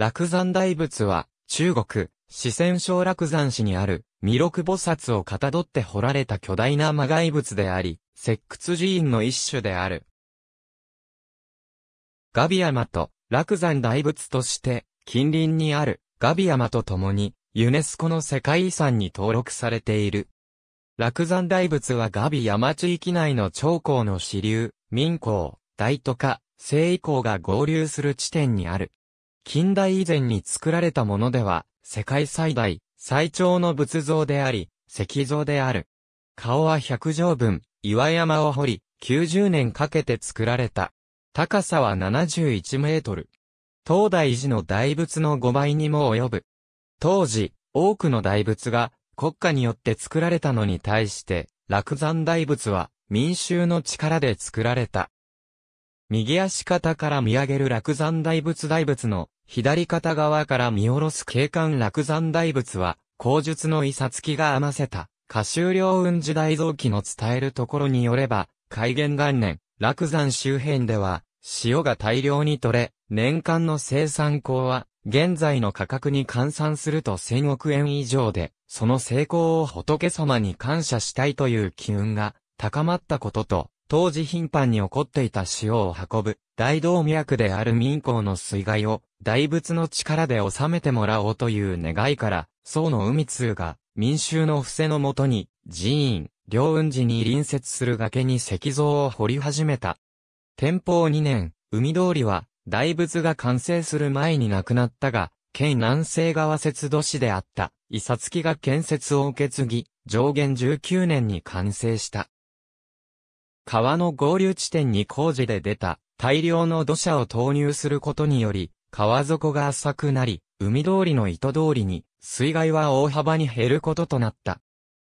落山大仏は、中国、四川省落山市にある、弥勒菩薩をかたどって掘られた巨大な魔外仏であり、石窟寺院の一種である。ガビ山と、落山大仏として、近隣にある、ガビ山と共に、ユネスコの世界遺産に登録されている。落山大仏はガビ山地域内の長江の支流、民江、大都下、西遺江が合流する地点にある。近代以前に作られたものでは、世界最大、最長の仏像であり、石像である。顔は百畳分、岩山を掘り、90年かけて作られた。高さは71メートル。東大寺の大仏の5倍にも及ぶ。当時、多くの大仏が国家によって作られたのに対して、落山大仏は民衆の力で作られた。右足肩から見上げる落山大仏大仏の、左肩側から見下ろす景観落山大仏は、口述の遺札つが合わせた、歌集良雲時代臓器の伝えるところによれば、開元元年、落山周辺では、塩が大量に取れ、年間の生産高は、現在の価格に換算すると1000億円以上で、その成功を仏様に感謝したいという機運が高まったことと、当時頻繁に起こっていた塩を運ぶ、大動脈である民工の水害を、大仏の力で収めてもらおうという願いから、宋の海通が、民衆の伏せのもとに、寺院、両雲寺に隣接する崖に石像を掘り始めた。天保2年、海通りは、大仏が完成する前に亡くなったが、県南西側節土市であった、伊佐月が建設を受け継ぎ、上限19年に完成した。川の合流地点に工事で出た大量の土砂を投入することにより、川底が浅くなり、海通りの糸通りに、水害は大幅に減ることとなった。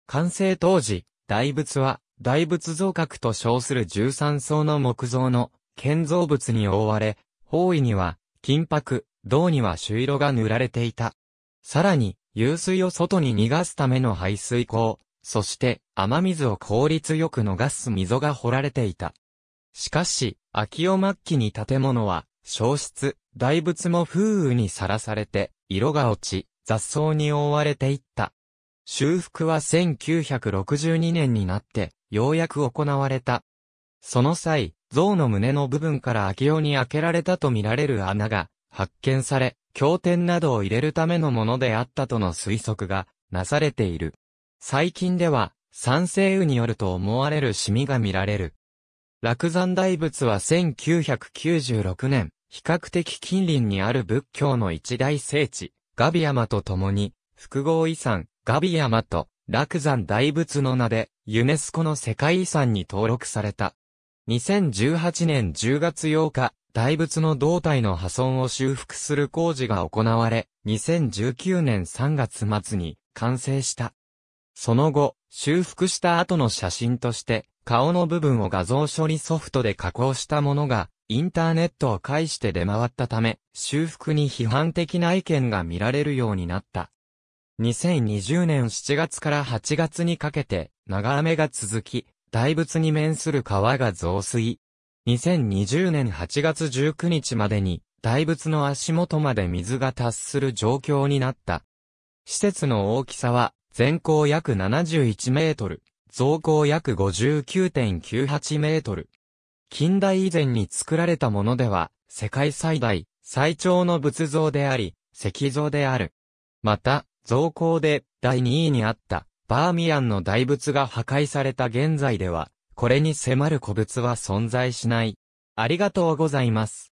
完成当時、大仏は、大仏像格と称する13層の木造の建造物に覆われ、方位には、金箔、銅には朱色が塗られていた。さらに、湧水を外に逃がすための排水溝、そして、雨水を効率よく逃す溝が掘られていた。しかし、秋を末期に建物は、消失、大仏も風雨にさらされて、色が落ち、雑草に覆われていった。修復は1962年になって、ようやく行われた。その際、像の胸の部分から秋用に開けられたとみられる穴が発見され、経典などを入れるためのものであったとの推測がなされている。最近では、酸性雨によると思われるシミが見られる。落山大仏は1996年、比較的近隣にある仏教の一大聖地、ガビ山と共に、複合遺産、ガビ山と、落山大仏の名で、ユネスコの世界遺産に登録された。2018年10月8日、大仏の胴体の破損を修復する工事が行われ、2019年3月末に完成した。その後、修復した後の写真として、顔の部分を画像処理ソフトで加工したものが、インターネットを介して出回ったため、修復に批判的な意見が見られるようになった。2020年7月から8月にかけて、長雨が続き、大仏に面する川が増水。2020年8月19日までに、大仏の足元まで水が達する状況になった。施設の大きさは全高約71メートル、増高約59.98メートル。近代以前に作られたものでは、世界最大、最長の仏像であり、石像である。また、増高で第2位にあったバーミヤンの大仏が破壊された現在では、これに迫る古仏は存在しない。ありがとうございます。